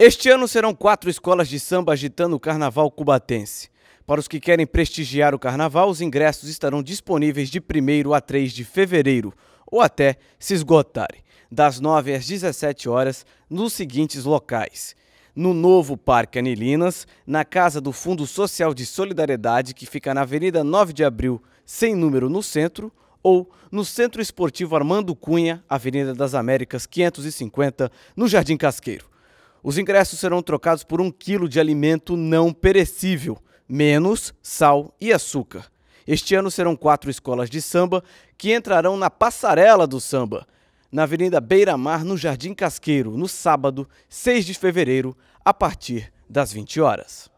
Este ano serão quatro escolas de samba agitando o carnaval cubatense. Para os que querem prestigiar o carnaval, os ingressos estarão disponíveis de 1 a 3 de fevereiro ou até se esgotarem, das 9 às 17 horas, nos seguintes locais. No novo Parque Anilinas, na casa do Fundo Social de Solidariedade, que fica na Avenida 9 de Abril, sem número no centro, ou no Centro Esportivo Armando Cunha, Avenida das Américas 550, no Jardim Casqueiro. Os ingressos serão trocados por um quilo de alimento não perecível, menos sal e açúcar. Este ano serão quatro escolas de samba que entrarão na passarela do samba, na Avenida Beira Mar, no Jardim Casqueiro, no sábado, 6 de fevereiro, a partir das 20 horas.